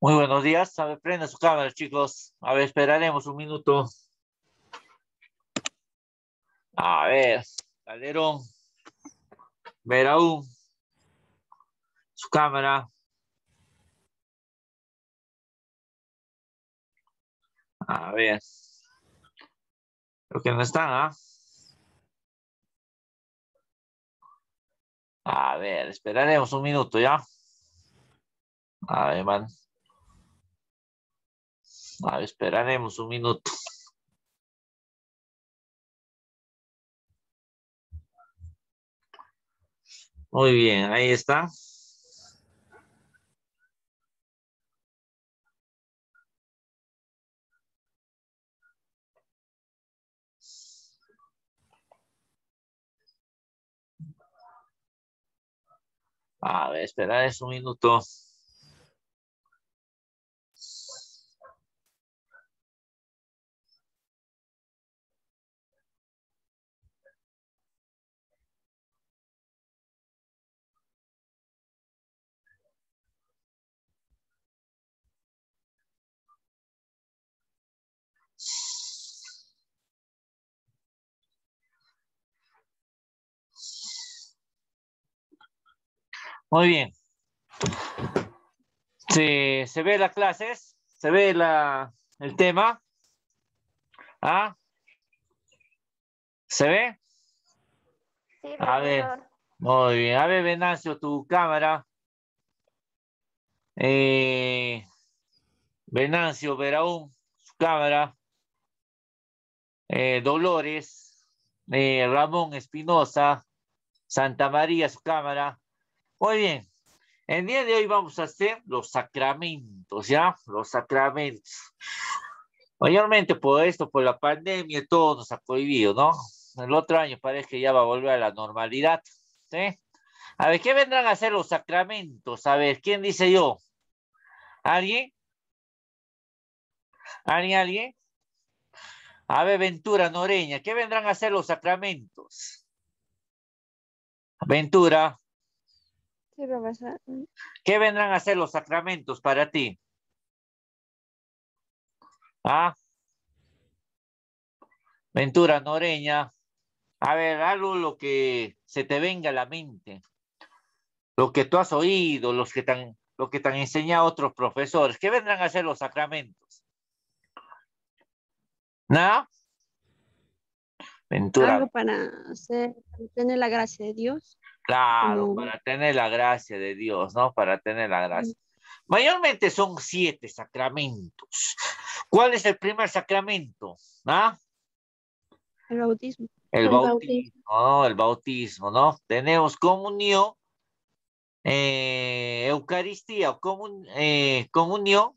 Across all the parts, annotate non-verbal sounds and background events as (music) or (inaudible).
Muy buenos días. A ver, prenda su cámara, chicos. A ver, esperaremos un minuto. A ver, Calderón, Veraú, su cámara. A ver. Creo que no están, ¿ah? A ver, esperaremos un minuto ya. A ver, A ver, esperaremos un minuto. Muy bien, ahí está. A ver, esperar es un minuto. Muy bien. Se, ve las clases, se ve el tema. ¿Ah? ¿Se ve? Sí, A ver, muy bien. A ver, Venancio, tu cámara. Eh, Venancio, Verón, su cámara. Eh, Dolores, eh, Ramón Espinosa, Santa María, su cámara. Muy bien. El día de hoy vamos a hacer los sacramentos, ¿ya? Los sacramentos. Mayormente por esto, por la pandemia, todo nos ha prohibido, ¿no? El otro año parece que ya va a volver a la normalidad, ¿sí? A ver, ¿qué vendrán a hacer los sacramentos? A ver, ¿quién dice yo? ¿Alguien? ¿Alguien, alguien? A ver, Ventura, Noreña, ¿qué vendrán a hacer los sacramentos? Ventura, ¿Qué vendrán a hacer los sacramentos para ti? Ah. Ventura Noreña. A ver, algo lo que se te venga a la mente. Lo que tú has oído, los que lo que te han enseñado otros profesores. ¿Qué vendrán a hacer los sacramentos? ¿No? Ventura. Algo para hacer, tener la gracia de Dios. Claro, para tener la gracia de Dios, ¿no? Para tener la gracia. Mayormente son siete sacramentos. ¿Cuál es el primer sacramento? ¿Ah? El bautismo. El bautismo, ¿no? El bautismo, ¿no? Tenemos comunión, eh, Eucaristía, comun, eh, comunión,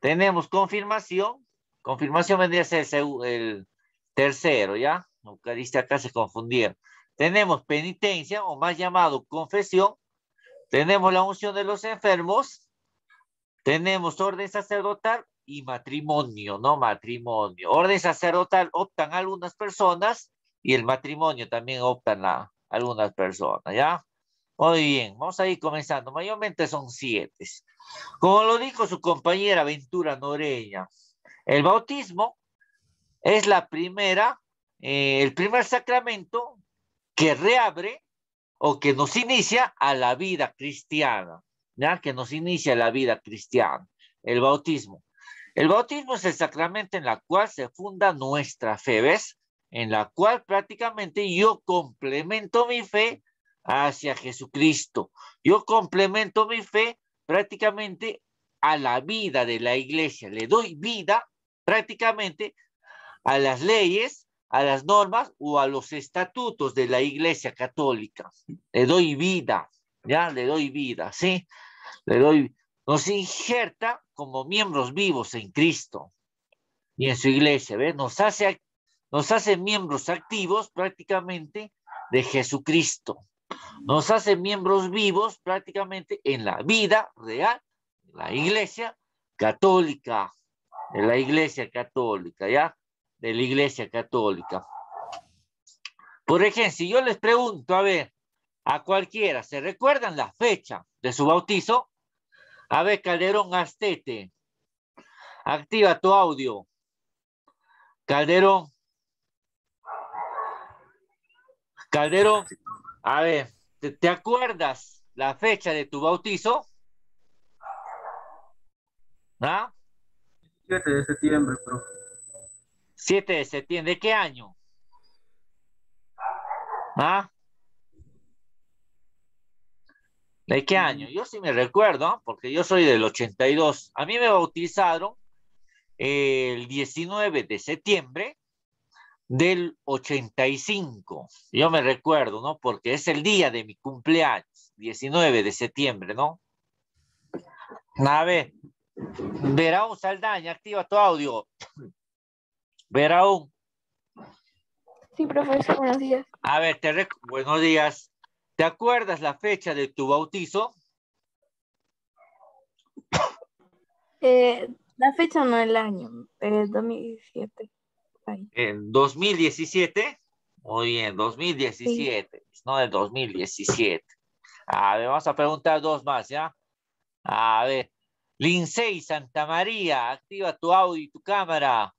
tenemos confirmación, confirmación vendría a ser el, el tercero, ¿ya? Eucaristía acá se confundieron. Tenemos penitencia o más llamado confesión. Tenemos la unción de los enfermos. Tenemos orden sacerdotal y matrimonio, no matrimonio. Orden sacerdotal optan algunas personas y el matrimonio también optan algunas personas, ¿ya? Muy bien, vamos a ir comenzando. Mayormente son siete. Como lo dijo su compañera Ventura Noreña, el bautismo es la primera, eh, el primer sacramento que reabre o que nos inicia a la vida cristiana, ¿ya? que nos inicia a la vida cristiana, el bautismo. El bautismo es el sacramento en la cual se funda nuestra fe, ¿ves? En la cual prácticamente yo complemento mi fe hacia Jesucristo. Yo complemento mi fe prácticamente a la vida de la iglesia. Le doy vida prácticamente a las leyes a las normas o a los estatutos de la Iglesia Católica. Le doy vida, ya le doy vida, ¿sí? Le doy, nos injerta como miembros vivos en Cristo y en su iglesia, ¿ves? Nos hace, nos hace miembros activos prácticamente de Jesucristo. Nos hace miembros vivos prácticamente en la vida real, la iglesia católica, en la iglesia católica, ¿ya? de la Iglesia Católica. Por ejemplo, si yo les pregunto, a ver, a cualquiera, ¿se recuerdan la fecha de su bautizo? A ver, Calderón Astete, activa tu audio. Calderón. Calderón, a ver, ¿te, acuerdas la fecha de tu bautizo? ¿Ah? 7 de septiembre, profe. 7 de septiembre. ¿De qué año? ¿Ah? ¿De qué mm. año? Yo sí me recuerdo, porque yo soy del 82. A mí me bautizaron el 19 de septiembre del 85. Yo me recuerdo, ¿no? Porque es el día de mi cumpleaños, 19 de septiembre, ¿no? A ver, Verá un Saldaña, activa tu audio aún. Sí, profesor, buenos días. A ver, te buenos días. ¿Te acuerdas la fecha de tu bautizo? (coughs) Eh, la fecha no el año, el 2017. ¿En 2017? Muy bien, 2017, no el 2017. A ver, vamos a preguntar dos más, ¿ya? A ver, Santa María, activa tu audio y tu cámara.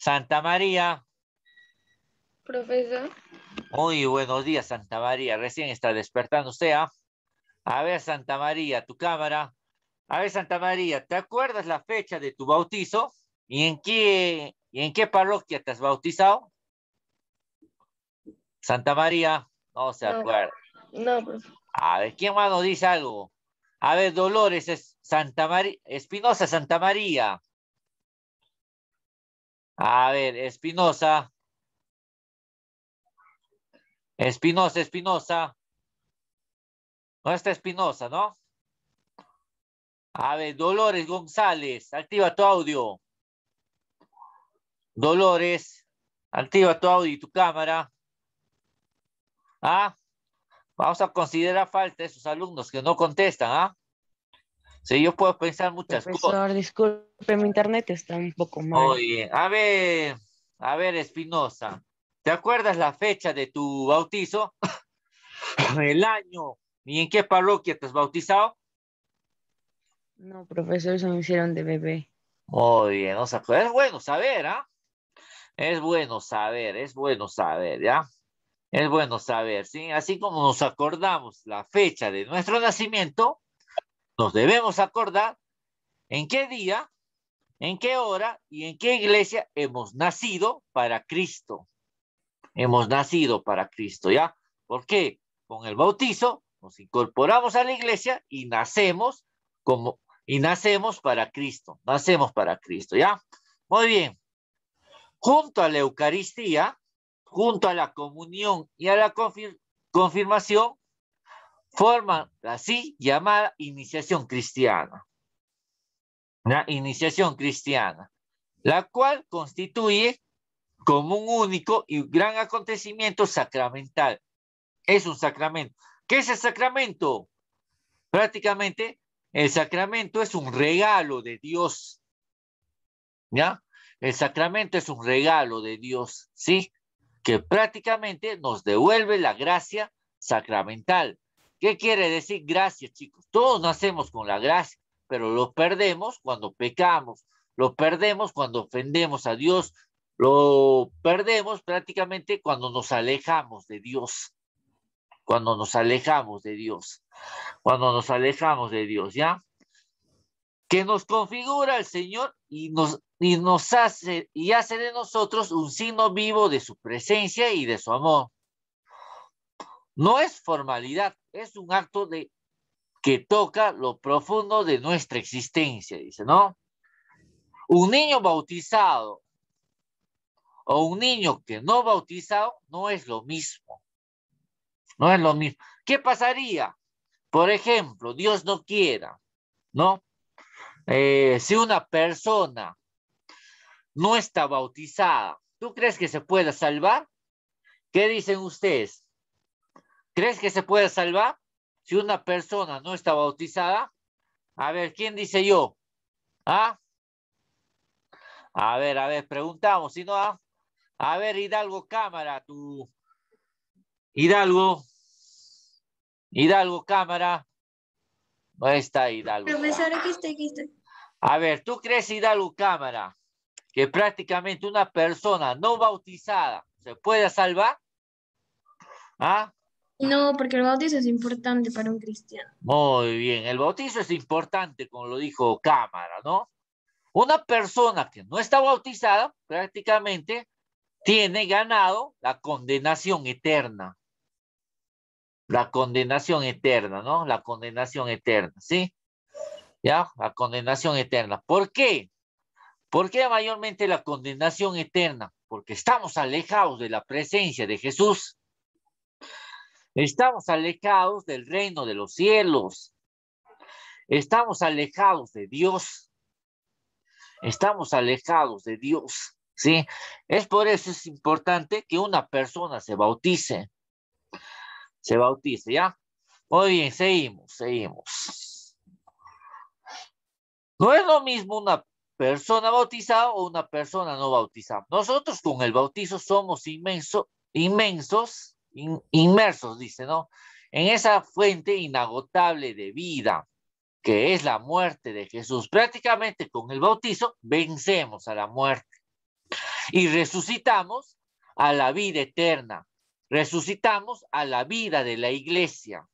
Santa María. Profesor. Muy buenos días, Santa María. Recién está despertando usted. sea. ¿ah? A ver, Santa María, tu cámara. A ver, Santa María, ¿te acuerdas la fecha de tu bautizo? ¿Y en qué, y en qué parroquia te has bautizado? Santa María, no se acuerda. No, profesor. A ver, ¿quién más nos dice algo? A ver, Dolores, es Santa María, Espinosa, Santa María. A ver, Espinosa. Espinosa, Espinosa. No está Espinosa, ¿no? A ver, Dolores González, activa tu audio. Dolores, activa tu audio y tu cámara. ¿Ah? Vamos a considerar falta esos alumnos que no contestan, ¿ah? Sí, yo puedo pensar muchas Profesor, disculpe, mi internet está un poco mal. Oye, a ver, a ver, Espinosa, ¿te acuerdas la fecha de tu bautizo? (laughs) El año. ¿Y en qué parroquia te has bautizado? No, profesor, eso me hicieron de bebé. Muy bien, Es bueno saber, ¿ah? Es bueno saber, es bueno saber, ¿ya? Es bueno saber, ¿sí? Así como nos acordamos la fecha de nuestro nacimiento, nos debemos acordar en qué día, en qué hora y en qué iglesia hemos nacido para Cristo. Hemos nacido para Cristo, ¿ya? Porque con el bautizo nos incorporamos a la iglesia y nacemos como y nacemos para Cristo, nacemos para Cristo, ¿ya? Muy bien. Junto a la Eucaristía, junto a la comunión y a la confirmación, forman así llamada iniciación cristiana. La iniciación cristiana, la cual constituye como un único y gran acontecimiento sacramental. Es un sacramento. ¿Qué es el sacramento? Prácticamente el sacramento es un regalo de Dios. ¿Ya? El sacramento es un regalo de Dios, ¿sí? Que prácticamente nos devuelve la gracia sacramental. ¿Qué quiere decir gracias, chicos? Todos nacemos con la gracia, pero lo perdemos cuando pecamos, lo perdemos cuando ofendemos a Dios, lo perdemos prácticamente cuando nos alejamos de Dios, cuando nos alejamos de Dios, cuando nos alejamos de Dios, ¿ya? Que nos configura el Señor y nos, y nos hace, y hace de nosotros un signo vivo de su presencia y de su amor. No es formalidad, es un acto de, que toca lo profundo de nuestra existencia, dice, ¿no? Un niño bautizado o un niño que no bautizado no es lo mismo. No es lo mismo. ¿Qué pasaría? Por ejemplo, Dios no quiera, ¿no? Eh, si una persona no está bautizada, ¿tú crees que se pueda salvar? ¿Qué dicen ustedes? ¿Crees que se puede salvar? Si una persona no está bautizada, a ver, ¿quién dice yo? ¿Ah? A ver, a ver, preguntamos, si no, ah? a ver, Hidalgo, cámara, tú. Hidalgo, Hidalgo, cámara. No está Hidalgo. Profesor, aquí estoy, aquí estoy. A ver, ¿tú crees, Hidalgo, cámara, que prácticamente una persona no bautizada se puede salvar? ¿Ah? No, porque el bautizo es importante para un cristiano. Muy bien, el bautizo es importante, como lo dijo Cámara, ¿no? Una persona que no está bautizada prácticamente tiene ganado la condenación eterna. La condenación eterna, ¿no? La condenación eterna, ¿sí? ¿Ya? La condenación eterna. ¿Por qué? ¿Por qué mayormente la condenación eterna? Porque estamos alejados de la presencia de Jesús. Estamos alejados del reino de los cielos. Estamos alejados de Dios. Estamos alejados de Dios. ¿sí? Es por eso es importante que una persona se bautice. Se bautice, ¿ya? Muy bien, seguimos, seguimos. No es lo mismo una persona bautizada o una persona no bautizada. Nosotros con el bautizo somos inmenso, inmensos inmersos, dice, ¿no? En esa fuente inagotable de vida, que es la muerte de Jesús. Prácticamente con el bautizo vencemos a la muerte y resucitamos a la vida eterna. Resucitamos a la vida de la iglesia.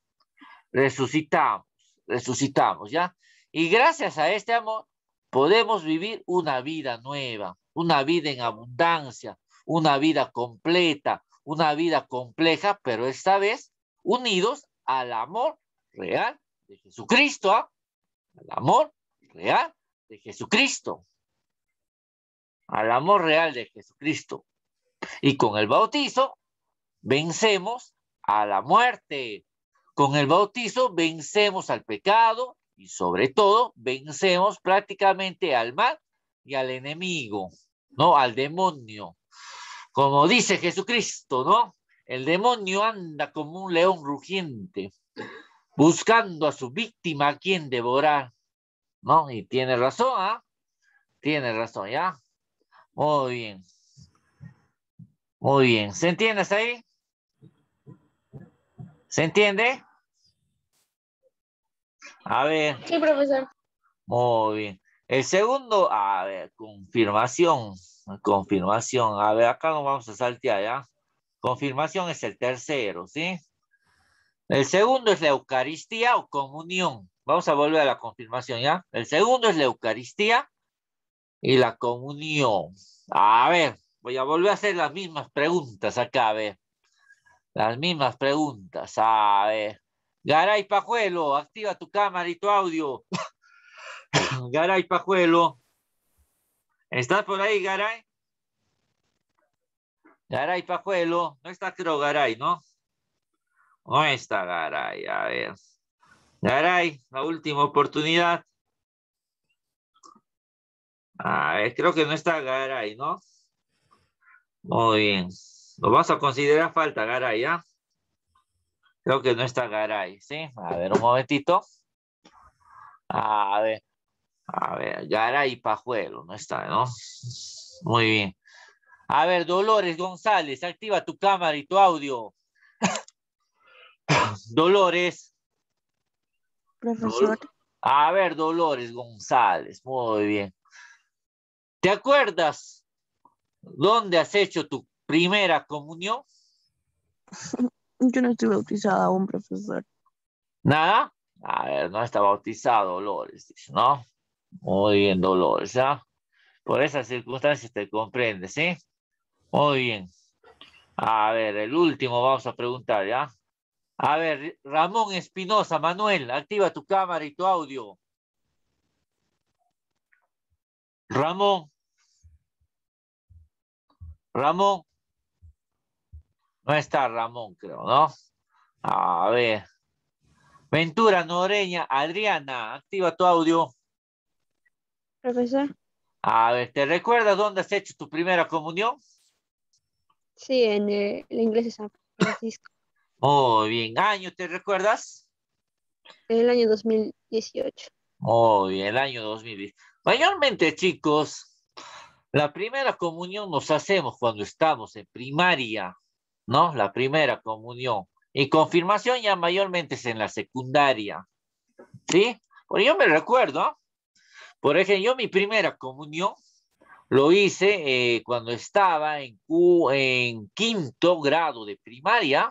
Resucitamos, resucitamos, ¿ya? Y gracias a este amor podemos vivir una vida nueva, una vida en abundancia, una vida completa, una vida compleja, pero esta vez unidos al amor real de Jesucristo, ¿ah? al amor real de Jesucristo, al amor real de Jesucristo. Y con el bautizo vencemos a la muerte. Con el bautizo vencemos al pecado y sobre todo vencemos prácticamente al mal y al enemigo, ¿no? Al demonio. Como dice Jesucristo, ¿no? El demonio anda como un león rugiente, buscando a su víctima a quien devorar, ¿no? Y tiene razón, ¿ah? Tiene razón, ¿ya? Muy bien. Muy bien. ¿Se entiende hasta ahí? ¿Se entiende? A ver. Sí, profesor. Muy bien. El segundo, a ver, confirmación. Confirmación. A ver, acá no vamos a saltear, ¿ya? Confirmación es el tercero, ¿sí? El segundo es la Eucaristía o comunión. Vamos a volver a la confirmación, ¿ya? El segundo es la Eucaristía y la comunión. A ver, voy a volver a hacer las mismas preguntas acá, a ver. Las mismas preguntas, a ver. Garay Pajuelo, activa tu cámara y tu audio. (laughs) Garay Pajuelo. ¿Estás por ahí, Garay? Garay Pajuelo. No está, creo, Garay, ¿no? No está Garay, a ver. Garay, la última oportunidad. A ver, creo que no está Garay, ¿no? Muy bien. Lo vas a considerar falta, Garay, ¿ya? ¿ah? Creo que no está Garay, ¿sí? A ver, un momentito. A ver. A ver, ya y Pajuelo, no está, ¿no? Muy bien. A ver, Dolores González, activa tu cámara y tu audio. (laughs) Dolores. Profesor. A ver, Dolores González, muy bien. ¿Te acuerdas dónde has hecho tu primera comunión? (laughs) Yo no estoy bautizada aún, profesor. ¿Nada? A ver, no está bautizado Dolores, dice, ¿no? Muy bien, dolor, ¿ya? ¿ah? Por esas circunstancias te comprendes ¿sí? Muy bien. A ver, el último vamos a preguntar, ¿ya? A ver, Ramón Espinosa, Manuel, activa tu cámara y tu audio. Ramón. Ramón. No está Ramón, creo, ¿no? A ver. Ventura Noreña, Adriana, activa tu audio profesor? A ver, ¿te recuerdas dónde has hecho tu primera comunión? Sí, en el, eh, inglés de San Francisco. Muy oh, bien. ¿Año te recuerdas? En El año 2018. Muy bien, el año 2018. Mayormente, chicos, la primera comunión nos hacemos cuando estamos en primaria, ¿no? La primera comunión. Y confirmación ya mayormente es en la secundaria, ¿sí? Porque yo me recuerdo, por ejemplo, yo mi primera comunión lo hice eh, cuando estaba en, quinto grado de primaria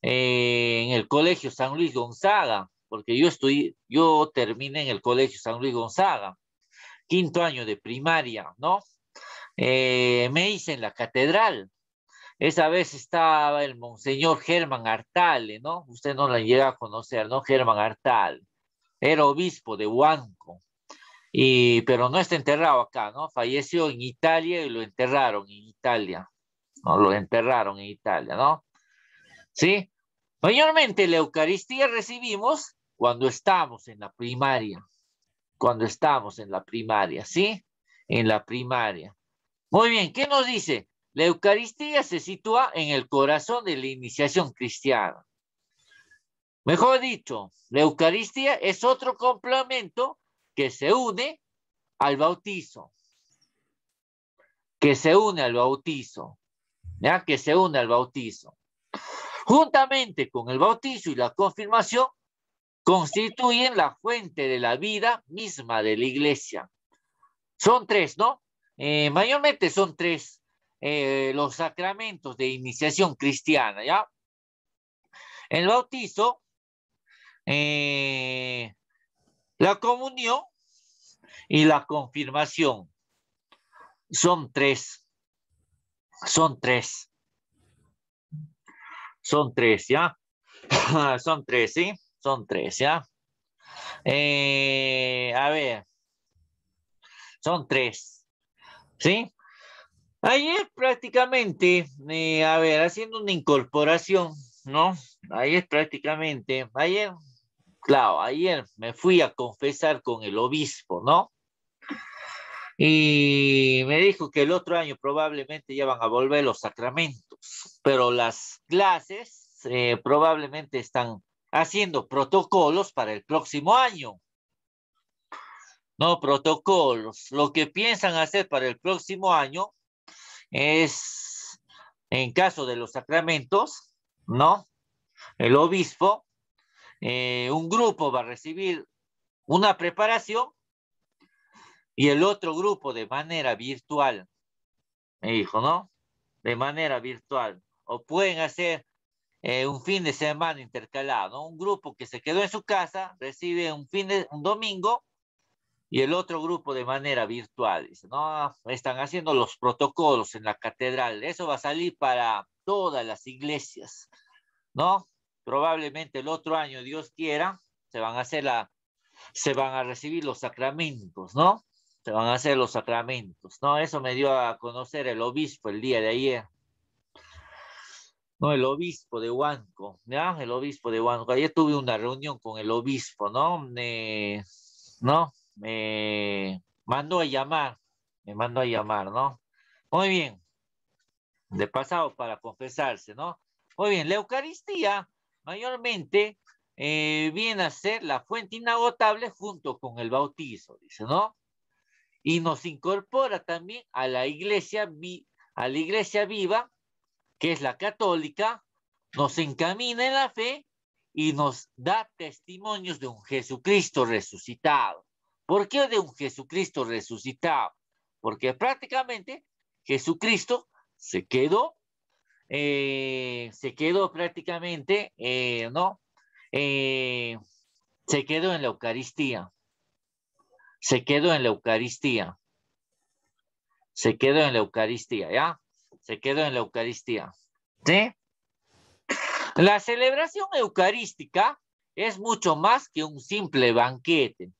eh, en el Colegio San Luis Gonzaga, porque yo, estoy, yo terminé en el Colegio San Luis Gonzaga, quinto año de primaria, ¿no? Eh, me hice en la catedral. Esa vez estaba el monseñor Germán Artale, ¿no? Usted no la llega a conocer, ¿no? Germán Artale. Era obispo de Huanco pero no está enterrado acá, ¿no? Falleció en Italia y lo enterraron en Italia, ¿no? Lo enterraron en Italia, ¿no? ¿Sí? Mayormente la Eucaristía recibimos cuando estamos en la primaria, cuando estamos en la primaria, ¿sí? En la primaria. Muy bien, ¿qué nos dice? La Eucaristía se sitúa en el corazón de la iniciación cristiana. Mejor dicho, la Eucaristía es otro complemento que se une al bautizo. Que se une al bautizo. ¿ya? Que se une al bautizo. Juntamente con el bautizo y la confirmación, constituyen la fuente de la vida misma de la iglesia. Son tres, ¿no? Eh, mayormente son tres eh, los sacramentos de iniciación cristiana, ¿ya? El bautizo, eh, la comunión y la confirmación son tres. Son tres. Son tres, ¿ya? (laughs) son tres, ¿sí? Son tres, ¿ya? Eh, a ver. Son tres. ¿Sí? Ahí es prácticamente, eh, a ver, haciendo una incorporación, ¿no? Ahí es prácticamente, ayer Claro, ayer me fui a confesar con el obispo, ¿no? Y me dijo que el otro año probablemente ya van a volver los sacramentos, pero las clases eh, probablemente están haciendo protocolos para el próximo año. No, protocolos. Lo que piensan hacer para el próximo año es, en caso de los sacramentos, ¿no? El obispo eh, un grupo va a recibir una preparación y el otro grupo de manera virtual, me dijo, ¿no? De manera virtual. O pueden hacer eh, un fin de semana intercalado, Un grupo que se quedó en su casa recibe un, fin de, un domingo y el otro grupo de manera virtual. Dice, no, están haciendo los protocolos en la catedral. Eso va a salir para todas las iglesias, ¿no? probablemente el otro año, Dios quiera, se van a hacer la, se van a recibir los sacramentos, ¿no? Se van a hacer los sacramentos, ¿no? Eso me dio a conocer el obispo el día de ayer. No, el obispo de Huanco, ¿ya? El obispo de Huanco. Ayer tuve una reunión con el obispo, ¿no? Me, ¿No? Me mandó a llamar, me mandó a llamar, ¿no? Muy bien. De pasado para confesarse, ¿no? Muy bien, la Eucaristía mayormente eh, viene a ser la fuente inagotable junto con el bautizo, dice, ¿no? Y nos incorpora también a la iglesia, a la iglesia viva, que es la católica, nos encamina en la fe y nos da testimonios de un Jesucristo resucitado. ¿Por qué de un Jesucristo resucitado? Porque prácticamente Jesucristo se quedó eh, se quedó prácticamente, eh, ¿no? Eh, se quedó en la Eucaristía. Se quedó en la Eucaristía. Se quedó en la Eucaristía, ¿ya? Se quedó en la Eucaristía. ¿Sí? La celebración eucarística es mucho más que un simple banquete,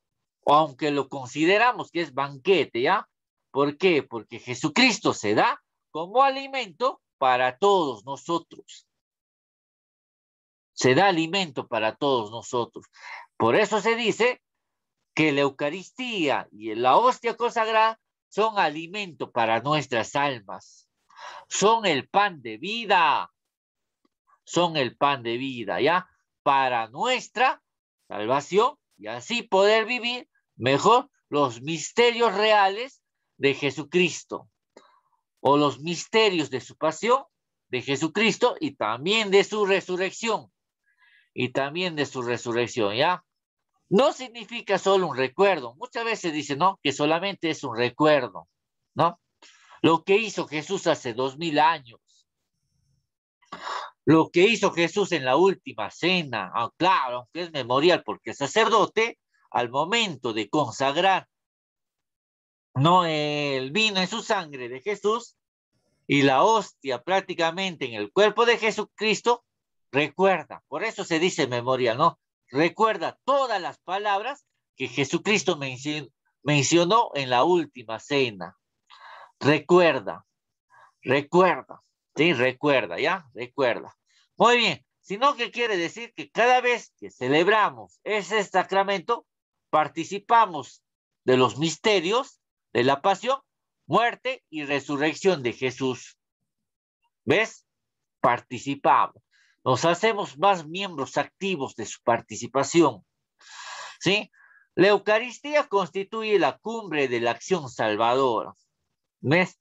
aunque lo consideramos que es banquete, ¿ya? ¿Por qué? Porque Jesucristo se da como alimento para todos nosotros. Se da alimento para todos nosotros. Por eso se dice que la Eucaristía y la hostia consagrada son alimento para nuestras almas. Son el pan de vida. Son el pan de vida, ¿ya? Para nuestra salvación y así poder vivir mejor los misterios reales de Jesucristo o los misterios de su pasión de Jesucristo y también de su resurrección. Y también de su resurrección, ¿ya? No significa solo un recuerdo. Muchas veces dice, no, que solamente es un recuerdo, ¿no? Lo que hizo Jesús hace dos mil años. Lo que hizo Jesús en la última cena, ah, claro, aunque es memorial, porque el sacerdote, al momento de consagrar no, el vino en su sangre de Jesús y la hostia prácticamente en el cuerpo de Jesucristo recuerda, por eso se dice memoria, ¿no? Recuerda todas las palabras que Jesucristo mencionó en la última cena. Recuerda, recuerda, sí, recuerda, ¿ya? Recuerda. Muy bien, sino que quiere decir que cada vez que celebramos ese sacramento, participamos de los misterios de la pasión, muerte y resurrección de Jesús. ¿Ves? Participamos. Nos hacemos más miembros activos de su participación. ¿Sí? La Eucaristía constituye la cumbre de la acción salvadora. ¿Ves?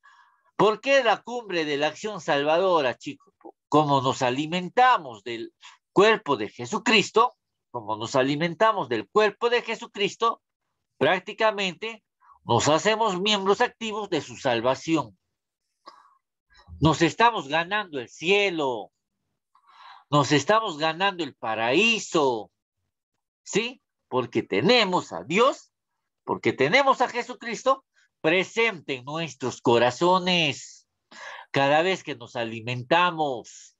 ¿Por qué la cumbre de la acción salvadora, chicos? Como nos alimentamos del cuerpo de Jesucristo, como nos alimentamos del cuerpo de Jesucristo, prácticamente nos hacemos miembros activos de su salvación. Nos estamos ganando el cielo. Nos estamos ganando el paraíso. ¿Sí? Porque tenemos a Dios, porque tenemos a Jesucristo presente en nuestros corazones. Cada vez que nos alimentamos,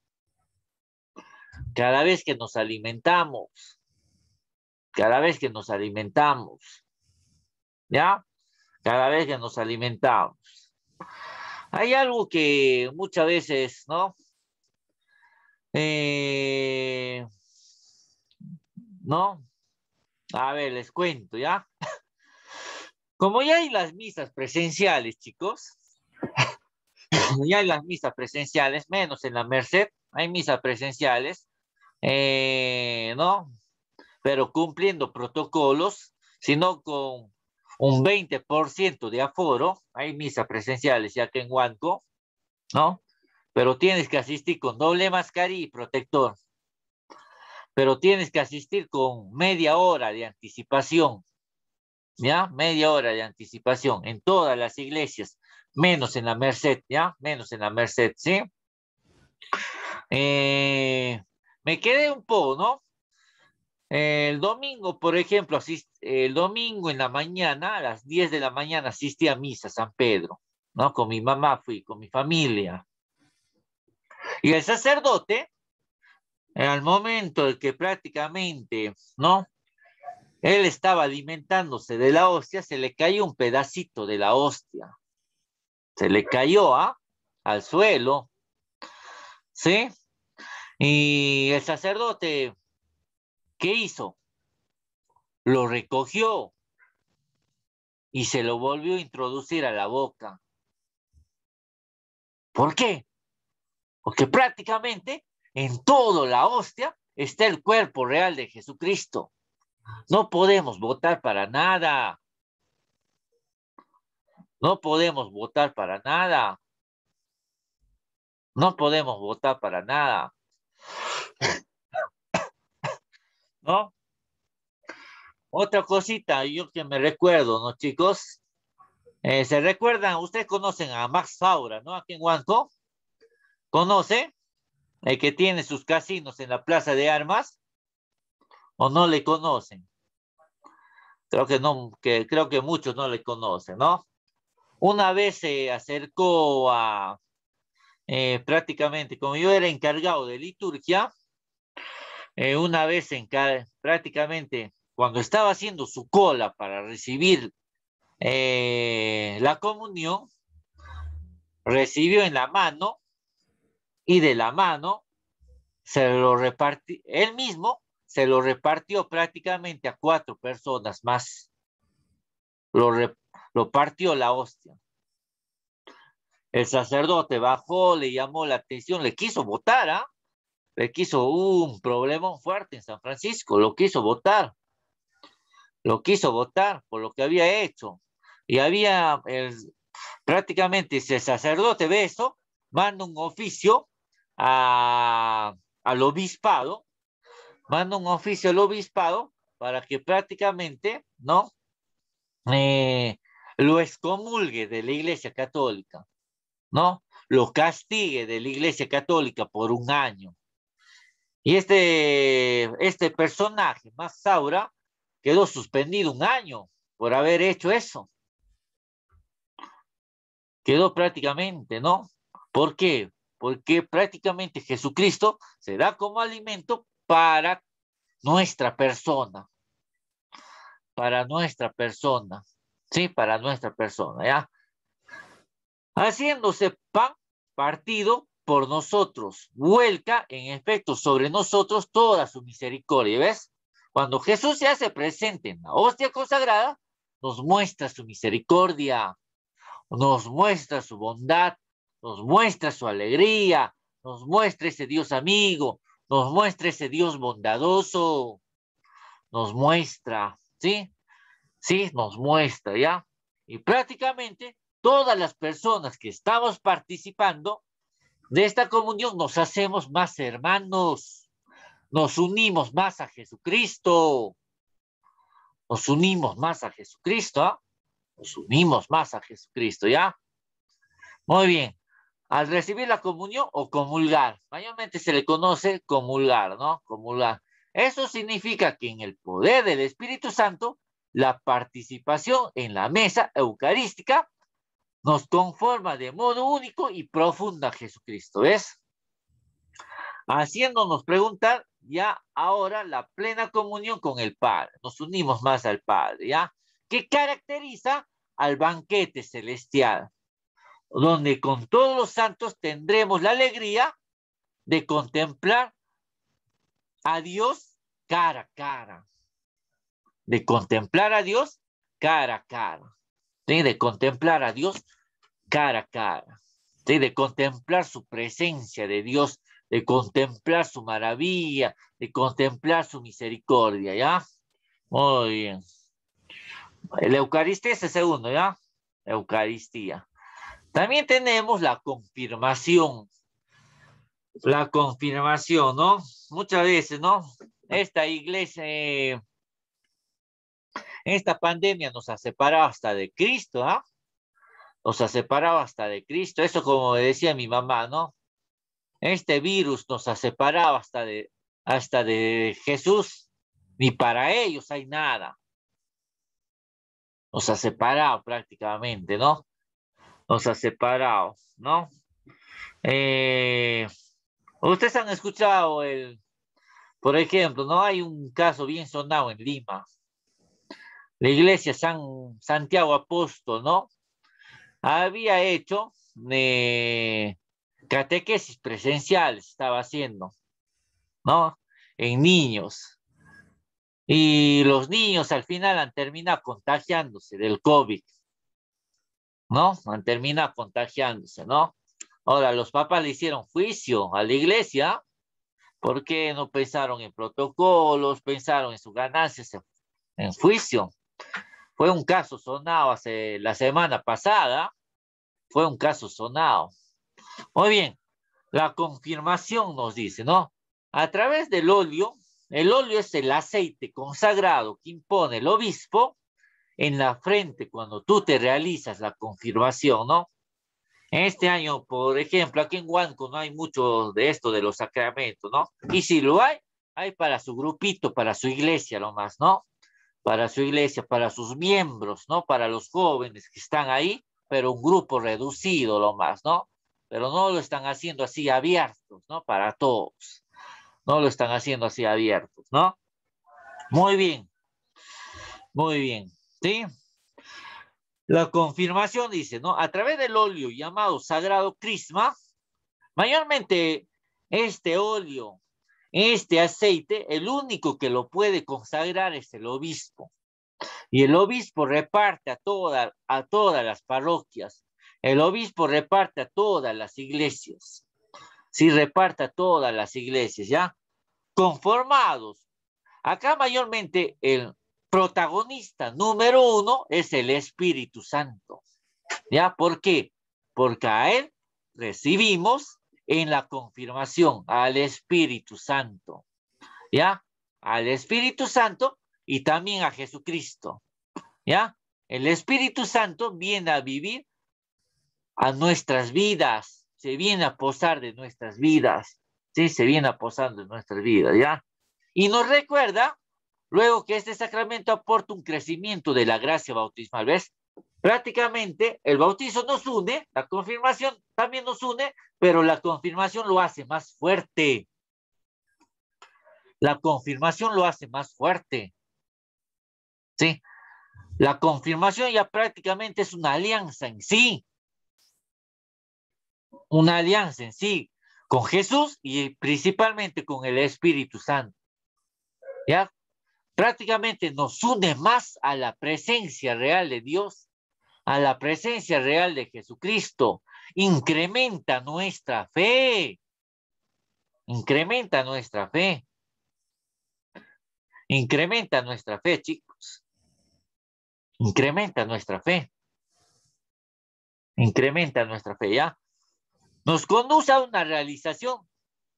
cada vez que nos alimentamos, cada vez que nos alimentamos. ¿Ya? cada vez que nos alimentamos. Hay algo que muchas veces, ¿no? Eh, ¿No? A ver, les cuento, ¿ya? (laughs) Como ya hay las misas presenciales, chicos, (laughs) ya hay las misas presenciales, menos en la Merced, hay misas presenciales, eh, ¿no? Pero cumpliendo protocolos, sino con un 20% de aforo, hay misas presenciales ya que en Huanco, ¿no? Pero tienes que asistir con doble mascarilla y protector. Pero tienes que asistir con media hora de anticipación, ¿ya? Media hora de anticipación en todas las iglesias, menos en la Merced, ¿ya? Menos en la Merced, ¿sí? Eh, me quedé un poco, ¿no? El domingo, por ejemplo, el domingo en la mañana, a las 10 de la mañana, asistí a misa San Pedro, ¿no? Con mi mamá fui, con mi familia. Y el sacerdote, al momento en que prácticamente, ¿no? Él estaba alimentándose de la hostia, se le cayó un pedacito de la hostia. Se le cayó ¿ah? al suelo. ¿Sí? Y el sacerdote ¿Qué hizo? Lo recogió y se lo volvió a introducir a la boca. ¿Por qué? Porque prácticamente en toda la hostia está el cuerpo real de Jesucristo. No podemos votar para nada. No podemos votar para nada. No podemos votar para nada. ¿no? Otra cosita, yo que me recuerdo, ¿no, chicos? Eh, ¿Se recuerdan? Ustedes conocen a Max Faura, ¿no? Aquí en Huanco. ¿Conoce? El que tiene sus casinos en la Plaza de Armas. ¿O no le conocen? Creo que, no, creo que muchos no le conocen, ¿no? Una vez se acercó a, eh, prácticamente, como yo era encargado de liturgia, eh, una vez en cada, prácticamente, cuando estaba haciendo su cola para recibir eh, la comunión, recibió en la mano y de la mano se lo repartió, él mismo se lo repartió prácticamente a cuatro personas más. Lo, partió la hostia. El sacerdote bajó, le llamó la atención, le quiso votar, ¿ah? le quiso un problema fuerte en San Francisco, lo quiso votar, lo quiso votar por lo que había hecho. Y había prácticamente, ese sacerdote beso eso, manda un oficio a, al obispado, manda un oficio al obispado para que prácticamente, ¿no? Eh, lo excomulgue de la Iglesia Católica, ¿no? Lo castigue de la Iglesia Católica por un año. Y este, este personaje, más quedó suspendido un año por haber hecho eso. Quedó prácticamente, ¿no? ¿Por qué? Porque prácticamente Jesucristo se da como alimento para nuestra persona. Para nuestra persona. Sí, para nuestra persona, ¿ya? Haciéndose pan partido por nosotros, vuelca en efecto sobre nosotros toda su misericordia. ¿Ves? Cuando Jesús se hace presente en la hostia consagrada, nos muestra su misericordia, nos muestra su bondad, nos muestra su alegría, nos muestra ese Dios amigo, nos muestra ese Dios bondadoso, nos muestra, ¿sí? Sí, nos muestra, ¿ya? Y prácticamente todas las personas que estamos participando de esta comunión nos hacemos más hermanos, nos unimos más a Jesucristo, nos unimos más a Jesucristo, ¿ah? nos unimos más a Jesucristo, ¿ya? Muy bien, al recibir la comunión o comulgar, mayormente se le conoce comulgar, ¿no? Comulgar. Eso significa que en el poder del Espíritu Santo, la participación en la mesa eucarística nos conforma de modo único y profunda a Jesucristo. ¿Ves? Haciéndonos preguntar ya ahora la plena comunión con el Padre. Nos unimos más al Padre, ¿ya? Que caracteriza al banquete celestial, donde con todos los santos tendremos la alegría de contemplar a Dios cara a cara. De contemplar a Dios cara a cara. ¿sí? De contemplar a Dios cara a cara, de contemplar su presencia de Dios, de contemplar su maravilla, de contemplar su misericordia, ¿ya? Muy bien. La Eucaristía es el segundo, ¿ya? Eucaristía. También tenemos la confirmación. La confirmación, ¿no? Muchas veces, ¿no? Esta iglesia, eh, esta pandemia nos ha separado hasta de Cristo, ¿ah? nos ha separado hasta de Cristo. Eso como decía mi mamá, ¿no? Este virus nos ha separado hasta de, hasta de Jesús. Ni para ellos hay nada. Nos ha separado prácticamente, ¿no? Nos ha separado, ¿no? Eh, Ustedes han escuchado el, por ejemplo, no hay un caso bien sonado en Lima. La iglesia San Santiago Apóstol, ¿no? había hecho eh, catequesis presenciales, estaba haciendo, ¿no? En niños. Y los niños al final han terminado contagiándose del COVID, ¿no? Han terminado contagiándose, ¿no? Ahora, los papás le hicieron juicio a la iglesia porque no pensaron en protocolos, pensaron en sus ganancias en juicio. Fue un caso sonado hace la semana pasada, fue un caso sonado. Muy bien, la confirmación nos dice, ¿no? A través del óleo, el óleo es el aceite consagrado que impone el obispo en la frente cuando tú te realizas la confirmación, ¿no? Este año, por ejemplo, aquí en Huanco no hay mucho de esto de los sacramentos, ¿no? Y si lo hay, hay para su grupito, para su iglesia lo más, ¿no? Para su iglesia, para sus miembros, ¿no? Para los jóvenes que están ahí, pero un grupo reducido lo más, ¿no? Pero no lo están haciendo así abiertos, ¿no? Para todos. No lo están haciendo así abiertos, ¿no? Muy bien. Muy bien. ¿Sí? La confirmación dice, ¿no? A través del óleo llamado Sagrado Crisma, mayormente este óleo, este aceite, el único que lo puede consagrar es el obispo. Y el obispo reparte a, toda, a todas las parroquias. El obispo reparte a todas las iglesias. Sí, reparte a todas las iglesias, ¿ya? Conformados. Acá mayormente el protagonista número uno es el Espíritu Santo. ¿Ya? ¿Por qué? Porque a él recibimos en la confirmación al Espíritu Santo. ¿Ya? Al Espíritu Santo y también a Jesucristo. ¿Ya? El Espíritu Santo viene a vivir a nuestras vidas, se viene a posar de nuestras vidas, ¿sí? Se viene a posar de nuestras vidas, ¿ya? Y nos recuerda luego que este sacramento aporta un crecimiento de la gracia bautismal, ¿ves? Prácticamente el bautizo nos une, la confirmación también nos une, pero la confirmación lo hace más fuerte. La confirmación lo hace más fuerte. ¿sí? La confirmación ya prácticamente es una alianza en sí. Una alianza en sí con Jesús y principalmente con el Espíritu Santo. ¿Ya? Prácticamente nos une más a la presencia real de Dios, a la presencia real de Jesucristo. Incrementa nuestra fe. Incrementa nuestra fe. Incrementa nuestra fe, chicos incrementa nuestra fe. Incrementa nuestra fe, ¿ya? Nos conduce a una realización.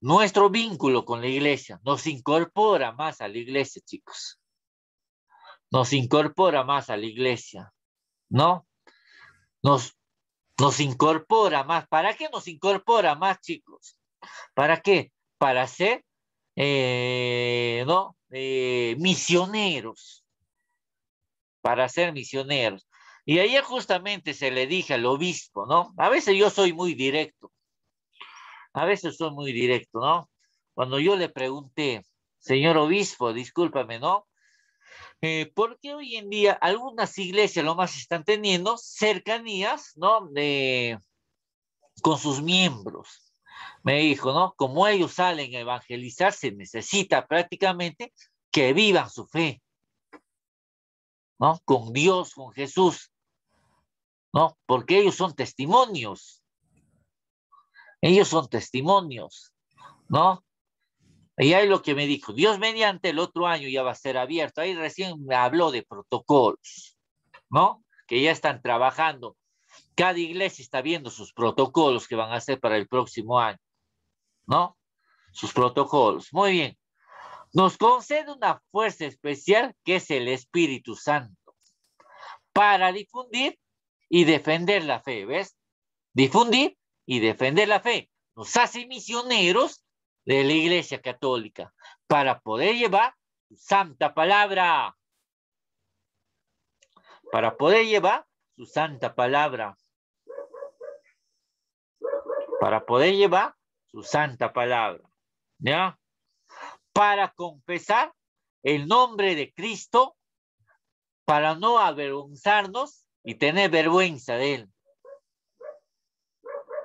Nuestro vínculo con la iglesia nos incorpora más a la iglesia, chicos. Nos incorpora más a la iglesia, ¿no? Nos, nos incorpora más. ¿Para qué nos incorpora más, chicos? ¿Para qué? Para ser, eh, ¿no? Eh, misioneros para ser misioneros. Y ayer justamente se le dije al obispo, ¿no? A veces yo soy muy directo, a veces soy muy directo, ¿no? Cuando yo le pregunté, señor obispo, discúlpame, ¿no? Eh, qué hoy en día algunas iglesias lo más están teniendo cercanías, ¿no? De, con sus miembros. Me dijo, ¿no? Como ellos salen a evangelizar, se necesita prácticamente que vivan su fe. ¿no? Con Dios, con Jesús, ¿no? Porque ellos son testimonios. Ellos son testimonios, ¿no? Y ahí lo que me dijo, Dios mediante el otro año ya va a ser abierto. Ahí recién me habló de protocolos, ¿no? Que ya están trabajando. Cada iglesia está viendo sus protocolos que van a hacer para el próximo año, ¿no? Sus protocolos. Muy bien nos concede una fuerza especial que es el Espíritu Santo para difundir y defender la fe, ¿ves? Difundir y defender la fe. Nos hace misioneros de la Iglesia Católica para poder llevar su santa palabra. Para poder llevar su santa palabra. Para poder llevar su santa palabra. ¿Ya? para confesar el nombre de Cristo, para no avergonzarnos y tener vergüenza de Él.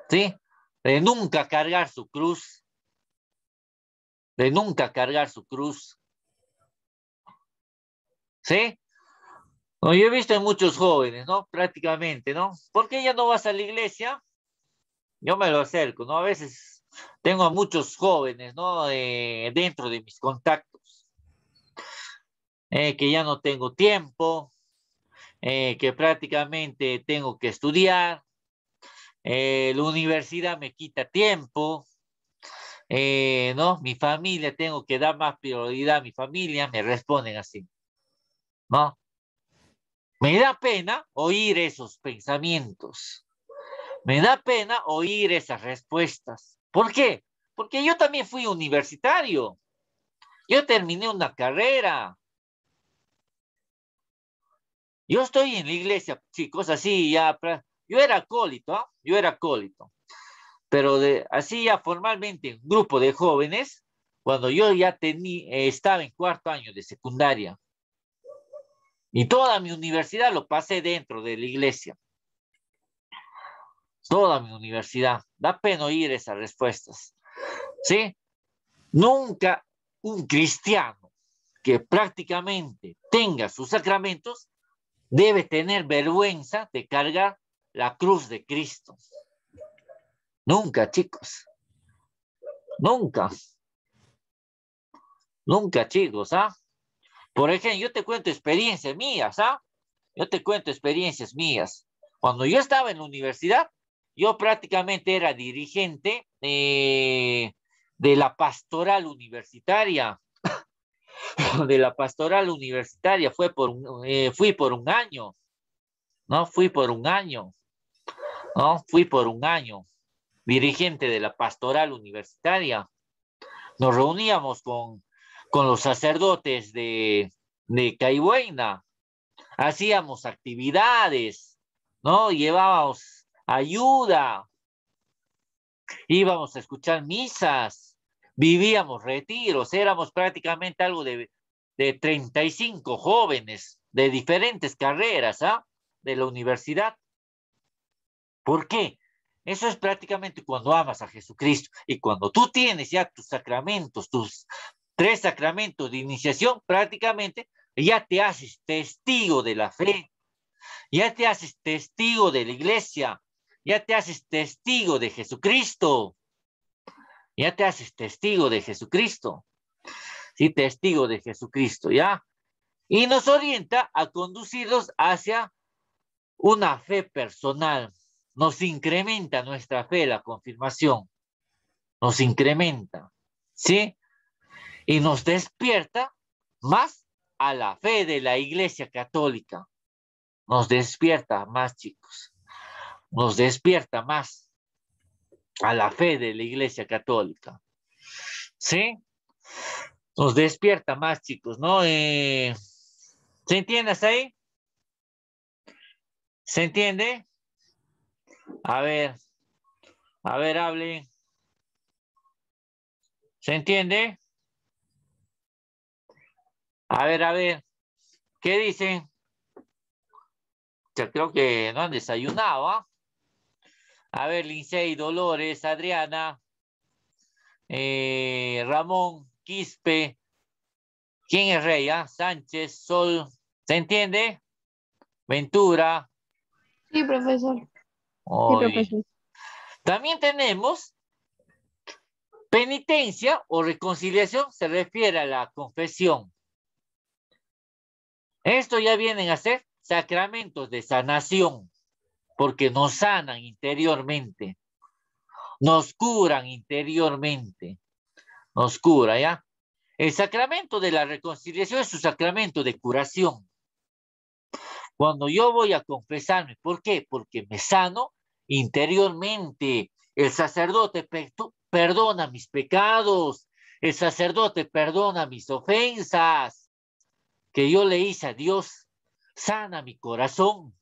¿Sí? De nunca cargar su cruz. De nunca cargar su cruz. ¿Sí? No, yo he visto en muchos jóvenes, ¿no? Prácticamente, ¿no? ¿Por qué ya no vas a la iglesia? Yo me lo acerco, ¿no? A veces tengo a muchos jóvenes, ¿no? Eh, dentro de mis contactos, eh, que ya no tengo tiempo, eh, que prácticamente tengo que estudiar, la universidad me quita tiempo, ¿no? Mi familia, tengo que dar más prioridad a mi familia, me responden así, ¿no? Me da pena oír esos pensamientos. Me da pena oír esas respuestas. ¿Por qué? Porque yo también fui universitario. Yo terminé una carrera. Yo estoy en la iglesia, chicos, así ya. Yo era acólito, ¿ah? yo era acólito. Pero de, así ya formalmente, un grupo de jóvenes, cuando yo ya tenía, eh, estaba en cuarto año de secundaria. Y toda mi universidad lo pasé dentro de la iglesia toda mi universidad. Da pena oír esas respuestas. ¿Sí? Nunca un cristiano que prácticamente tenga sus sacramentos debe tener vergüenza de cargar la cruz de Cristo. Nunca, chicos. Nunca. Nunca, chicos, ¿ah? Por ejemplo, yo te cuento experiencias mías, ¿ah? Yo te cuento experiencias mías. Cuando yo estaba en la universidad, yo prácticamente era dirigente de la pastoral universitaria. (laughs) de la pastoral universitaria fue por eh, fui por un año. No, fui por un año. No, fui por un año dirigente de la pastoral universitaria. Nos reuníamos con, con los sacerdotes de, de Caibuena. Hacíamos actividades, ¿no? Llevábamos ayuda. Íbamos a escuchar misas, vivíamos retiros, éramos prácticamente algo de, de 35 jóvenes de diferentes carreras ¿ah? de la universidad. ¿Por qué? Eso es prácticamente cuando amas a Jesucristo y cuando tú tienes ya tus sacramentos, tus tres sacramentos de iniciación, prácticamente ya te haces testigo de la fe, ya te haces testigo de la iglesia, ya te haces testigo de Jesucristo. Ya te haces testigo de Jesucristo. Sí, testigo de Jesucristo, ¿ya? Y nos orienta a conducirlos hacia una fe personal. Nos incrementa nuestra fe, la confirmación. Nos incrementa, ¿sí? Y nos despierta más a la fe de la Iglesia Católica. Nos despierta más, chicos nos despierta más a la fe de la Iglesia Católica. ¿Sí? Nos despierta más, chicos, ¿no? Eh, ¿Se entiende hasta ahí? ¿Se entiende? A ver, a ver, hable. ¿Se entiende? A ver, a ver, ¿qué dicen? Yo creo que no han desayunado, ¿ah? A ver, Lincey, Dolores, Adriana, eh, Ramón, Quispe. ¿Quién es Rey? Ah? Sánchez, Sol. ¿Se entiende? Ventura. Sí, profesor. Sí, profesor. También tenemos penitencia o reconciliación, se refiere a la confesión. Esto ya vienen a ser sacramentos de sanación porque nos sanan interiormente, nos curan interiormente, nos cura, ¿ya? El sacramento de la reconciliación es un sacramento de curación. Cuando yo voy a confesarme, ¿por qué? Porque me sano interiormente. El sacerdote perdona mis pecados, el sacerdote perdona mis ofensas que yo le hice a Dios, sana mi corazón.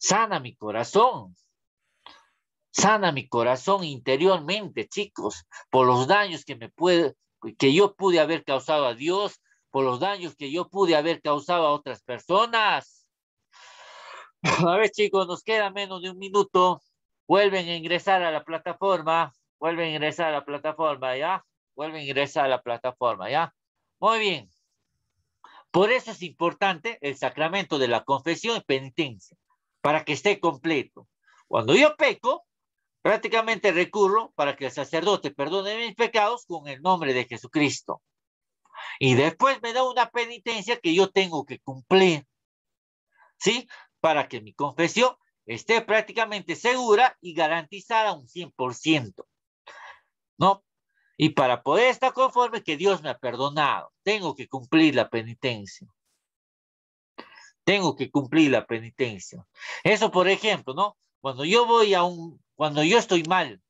Sana mi corazón. Sana mi corazón interiormente, chicos, por los daños que me puede, que yo pude haber causado a Dios, por los daños que yo pude haber causado a otras personas. A ver, chicos, nos queda menos de un minuto. Vuelven a ingresar a la plataforma. Vuelven a ingresar a la plataforma, ¿ya? Vuelven a ingresar a la plataforma, ¿ya? Muy bien. Por eso es importante el sacramento de la confesión y penitencia para que esté completo. Cuando yo peco, prácticamente recurro para que el sacerdote perdone mis pecados con el nombre de Jesucristo. Y después me da una penitencia que yo tengo que cumplir, ¿sí? Para que mi confesión esté prácticamente segura y garantizada un 100%, ¿no? Y para poder estar conforme que Dios me ha perdonado, tengo que cumplir la penitencia tengo que cumplir la penitencia. Eso, por ejemplo, ¿no? Cuando yo voy a un, cuando yo estoy mal,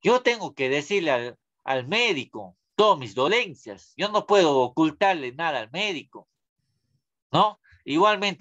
yo tengo que decirle al, al médico todas mis dolencias. Yo no puedo ocultarle nada al médico, ¿no? Igualmente